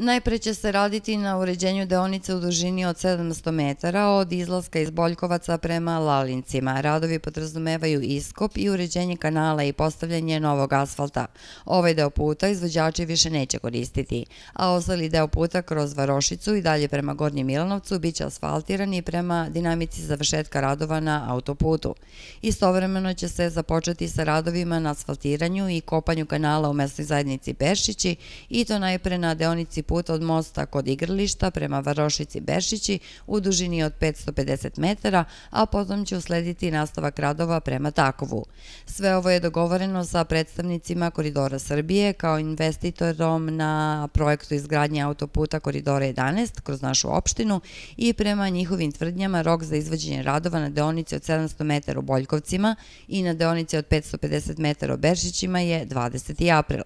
Najpre će se raditi na uređenju deonice u dužini od 700 metara od izlaska iz Boljkovaca prema Lalincima. Radovi podrazumevaju iskop i uređenje kanala i postavljanje novog asfalta. Ovaj deo puta izvođači više neće koristiti, a ostali deo puta kroz Varošicu i dalje prema Gornjem Milanovcu biće asfaltiran i prema dinamici završetka radova na autoputu. Istovremeno će se započeti sa radovima na asfaltiranju i kopanju kanala u mesnoj zajednici Pešići i to najpre na deonici put od mosta kod igrališta prema Varošici Bešići u dužini od 550 metara, a potom će uslediti nastavak radova prema Takovu. Sve ovo je dogovoreno sa predstavnicima Koridora Srbije kao investitorom na projektu izgradnje autoputa Koridora 11 kroz našu opštinu i prema njihovim tvrdnjama rok za izvođenje radova na deonici od 700 metara u Boljkovcima i na deonici od 550 metara u Bešićima je 20. april.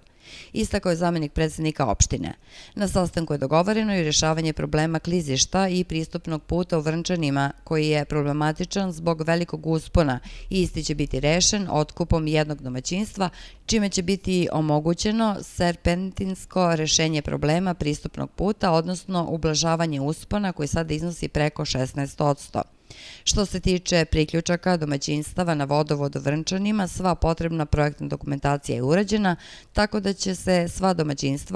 Istako je zamenik predsednika opštine. Na sastanku je dogovoreno i rješavanje problema klizišta i pristupnog puta u Vrnčanima, koji je problematičan zbog velikog uspona i isti će biti rešen otkupom jednog domaćinstva, čime će biti omogućeno serpentinsko rešenje problema pristupnog puta, odnosno ublažavanje uspona koji sada iznosi preko 16 odsto. Što se tiče priključaka domaćinstava na vodovod Vrnčanima, sva potrebna projektna dokumentacija je urađena, tako da će se sva domaćinstva